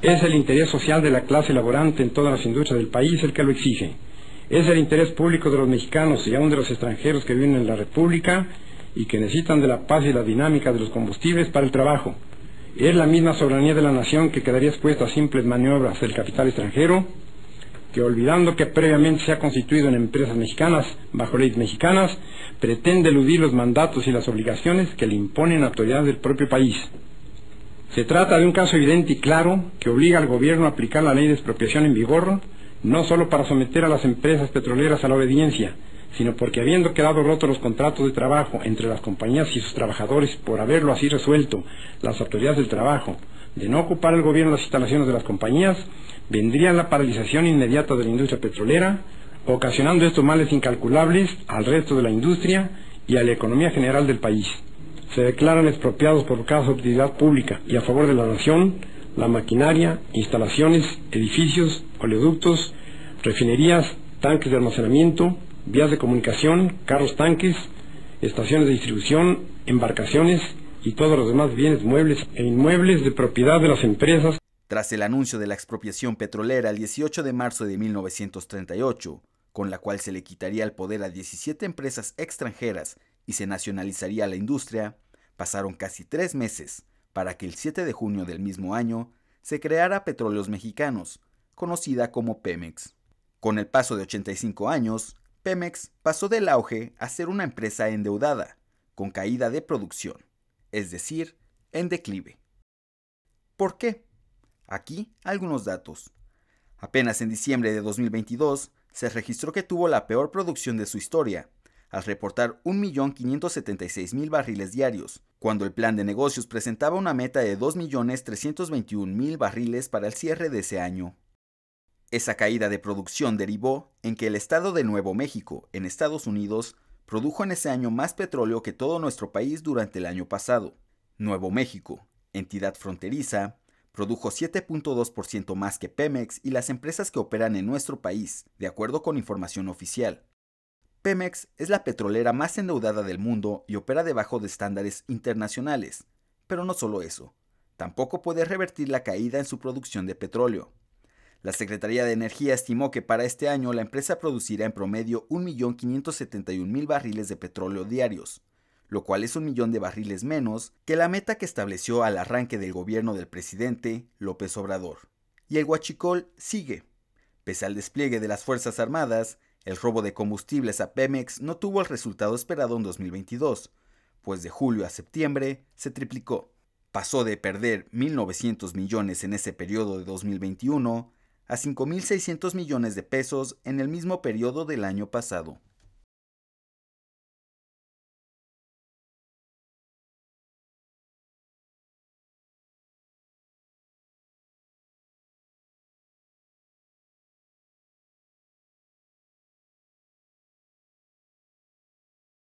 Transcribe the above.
Es el interés social de la clase laborante en todas las industrias del país el que lo exige. Es el interés público de los mexicanos y aún de los extranjeros que viven en la República y que necesitan de la paz y la dinámica de los combustibles para el trabajo. Es la misma soberanía de la nación que quedaría expuesta a simples maniobras del capital extranjero, que olvidando que previamente se ha constituido en empresas mexicanas bajo leyes mexicanas, pretende eludir los mandatos y las obligaciones que le imponen autoridades del propio país. Se trata de un caso evidente y claro que obliga al gobierno a aplicar la ley de expropiación en vigor, no solo para someter a las empresas petroleras a la obediencia, sino porque habiendo quedado rotos los contratos de trabajo entre las compañías y sus trabajadores por haberlo así resuelto las autoridades del trabajo, de no ocupar el gobierno las instalaciones de las compañías, vendría la paralización inmediata de la industria petrolera, ocasionando estos males incalculables al resto de la industria y a la economía general del país se declaran expropiados por causa de utilidad pública y a favor de la nación la maquinaria, instalaciones, edificios, oleoductos, refinerías, tanques de almacenamiento, vías de comunicación, carros tanques, estaciones de distribución, embarcaciones y todos los demás bienes muebles e inmuebles de propiedad de las empresas. Tras el anuncio de la expropiación petrolera el 18 de marzo de 1938, con la cual se le quitaría el poder a 17 empresas extranjeras y se nacionalizaría la industria, pasaron casi tres meses para que el 7 de junio del mismo año se creara Petróleos Mexicanos, conocida como Pemex. Con el paso de 85 años, Pemex pasó del auge a ser una empresa endeudada, con caída de producción, es decir, en declive. ¿Por qué? Aquí algunos datos. Apenas en diciembre de 2022 se registró que tuvo la peor producción de su historia, al reportar 1.576.000 barriles diarios, cuando el plan de negocios presentaba una meta de 2.321.000 barriles para el cierre de ese año. Esa caída de producción derivó en que el estado de Nuevo México, en Estados Unidos, produjo en ese año más petróleo que todo nuestro país durante el año pasado. Nuevo México, entidad fronteriza, produjo 7.2% más que Pemex y las empresas que operan en nuestro país, de acuerdo con información oficial. Pemex es la petrolera más endeudada del mundo y opera debajo de estándares internacionales. Pero no solo eso, tampoco puede revertir la caída en su producción de petróleo. La Secretaría de Energía estimó que para este año la empresa producirá en promedio 1.571.000 barriles de petróleo diarios, lo cual es un millón de barriles menos que la meta que estableció al arranque del gobierno del presidente López Obrador. Y el huachicol sigue. Pese al despliegue de las Fuerzas Armadas, el robo de combustibles a Pemex no tuvo el resultado esperado en 2022, pues de julio a septiembre se triplicó. Pasó de perder 1.900 millones en ese periodo de 2021 a 5.600 millones de pesos en el mismo periodo del año pasado.